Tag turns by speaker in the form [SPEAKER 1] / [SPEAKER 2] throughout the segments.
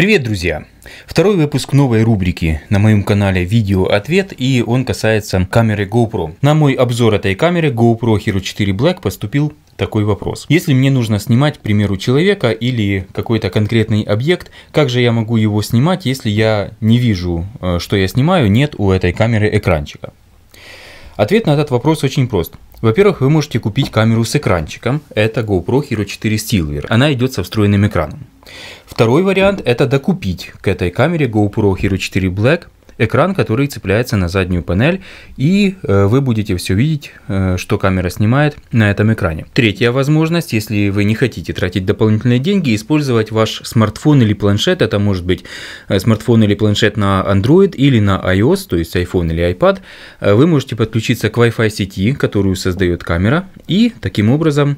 [SPEAKER 1] Привет, друзья! Второй выпуск новой рубрики на моем канале «Видео ответ» и он касается камеры GoPro. На мой обзор этой камеры GoPro Hero 4 Black поступил такой вопрос. Если мне нужно снимать, к примеру, человека или какой-то конкретный объект, как же я могу его снимать, если я не вижу, э, что я снимаю, нет у этой камеры экранчика? Ответ на этот вопрос очень прост. Во-первых, вы можете купить камеру с экранчиком. Это GoPro Hero 4 Silver, Она идет со встроенным экраном. Второй вариант – это докупить к этой камере GoPro Hero 4 Black экран, который цепляется на заднюю панель, и э, вы будете все видеть, э, что камера снимает на этом экране. Третья возможность, если вы не хотите тратить дополнительные деньги, использовать ваш смартфон или планшет, это может быть э, смартфон или планшет на Android или на iOS, то есть iPhone или iPad, вы можете подключиться к Wi-Fi сети, которую создает камера, и таким образом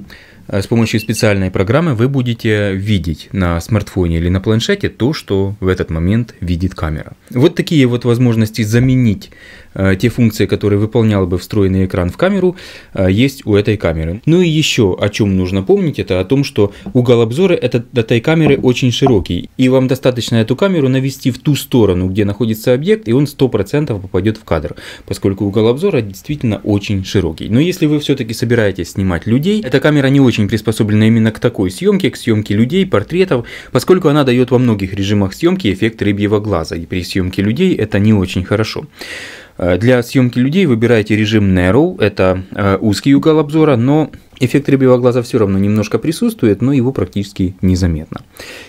[SPEAKER 1] Э, с помощью специальной программы вы будете видеть на смартфоне или на планшете то, что в этот момент видит камера. Вот такие вот возможности заменить Э, те функции, которые выполнял бы встроенный экран в камеру, э, есть у этой камеры. Ну и еще о чем нужно помнить, это о том, что угол обзора это, этой камеры очень широкий, и вам достаточно эту камеру навести в ту сторону, где находится объект, и он 100% попадет в кадр, поскольку угол обзора действительно очень широкий. Но если вы все-таки собираетесь снимать людей, эта камера не очень приспособлена именно к такой съемке, к съемке людей, портретов, поскольку она дает во многих режимах съемки эффект рыбьего глаза, и при съемке людей это не очень хорошо. Э, для съемки людей выбирайте режим Narrow, это э, узкий угол обзора, но Эффект рыбьего глаза все равно немножко присутствует, но его практически незаметно.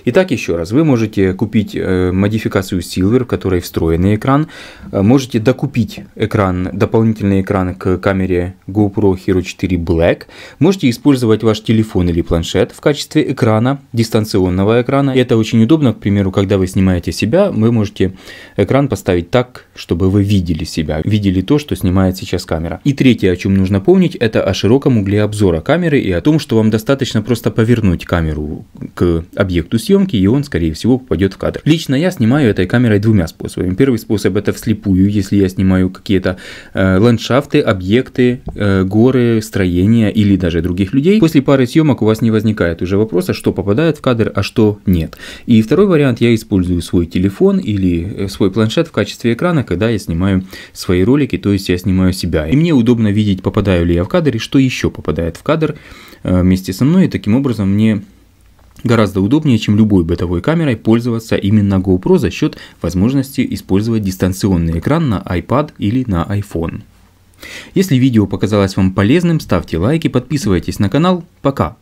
[SPEAKER 1] Итак, еще раз, вы можете купить э, модификацию Silver, в которой встроенный экран. Э, можете докупить экран, дополнительный экран к камере GoPro Hero 4 Black. Можете использовать ваш телефон или планшет в качестве экрана, дистанционного экрана. Это очень удобно, к примеру, когда вы снимаете себя, вы можете экран поставить так, чтобы вы видели себя, видели то, что снимает сейчас камера. И третье, о чем нужно помнить, это о широком угле обзора камеры и о том, что вам достаточно просто повернуть камеру к объекту съемки, и он, скорее всего, попадет в кадр. Лично я снимаю этой камерой двумя способами. Первый способ это вслепую, если я снимаю какие-то э, ландшафты, объекты, э, горы, строения или даже других людей. После пары съемок у вас не возникает уже вопроса, что попадает в кадр, а что нет. И второй вариант, я использую свой телефон или э, свой планшет в качестве экрана, когда я снимаю свои ролики, то есть я снимаю себя. И мне удобно видеть, попадаю ли я в кадр и что еще попадает в кадр кадр э, вместе со мной, и таким образом мне Гораздо удобнее, чем любой бытовой камерой, пользоваться именно GoPro за счет возможности использовать дистанционный экран на iPad или на iPhone. Если видео показалось вам полезным, ставьте лайки, подписывайтесь на канал. Пока!